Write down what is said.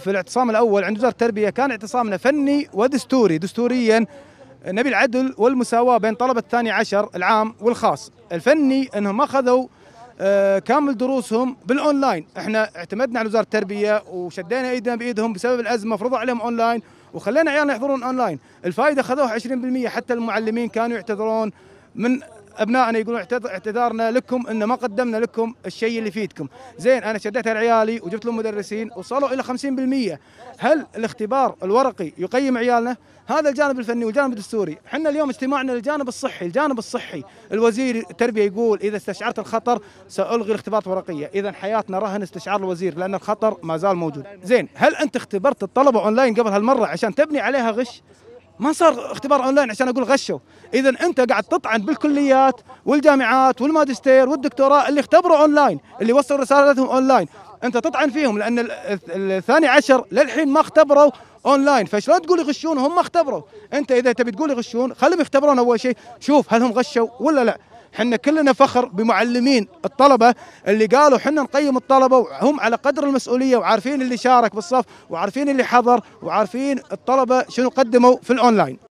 في الاعتصام الاول عند وزاره التربيه كان اعتصامنا فني ودستوري دستوريا نبي العدل والمساواه بين طلبه الثاني عشر العام والخاص الفني انهم اخذوا آه، كامل دروسهم بالاونلاين احنا اعتمدنا على وزاره التربيه وشدينا ايدنا بايدهم بسبب الازمه فرضوا عليهم اونلاين وخلينا عيالنا يحضرون اونلاين الفائده خذوها 20% حتى المعلمين كانوا يعتذرون من ابنائنا يقولون اعتذارنا لكم ان ما قدمنا لكم الشيء اللي يفيدكم زين انا شديتها لعيالي وجبت لهم مدرسين وصلوا الى 50% هل الاختبار الورقي يقيم عيالنا هذا الجانب الفني والجانب الدستوري احنا اليوم اجتماعنا للجانب الصحي الجانب الصحي الوزير التربيه يقول اذا استشعرت الخطر سالغي الاختبارات الورقيه اذا حياتنا رهن استشعار الوزير لان الخطر ما زال موجود زين هل انت اختبرت الطلبه اونلاين قبل هالمره عشان تبني عليها غش ما صار اختبار اونلاين عشان اقول غشوا اذا انت قاعد تطعن بالكليات والجامعات والماجستير والدكتوراه اللي اختبروا اونلاين اللي وصلوا رسالتهم اونلاين انت تطعن فيهم لان الثاني عشر للحين ما اختبروا اونلاين فشلون تقول يغشون هم اختبروا انت اذا تبي تقول يغشون خليهم يختبرون اول شيء شوف هل هم غشوا ولا لا حنا كلنا فخر بمعلمين الطلبه اللي قالوا حنا نقيم الطلبه وهم على قدر المسؤوليه وعارفين اللي شارك بالصف وعارفين اللي حضر وعارفين الطلبه شنو قدموا في الاونلاين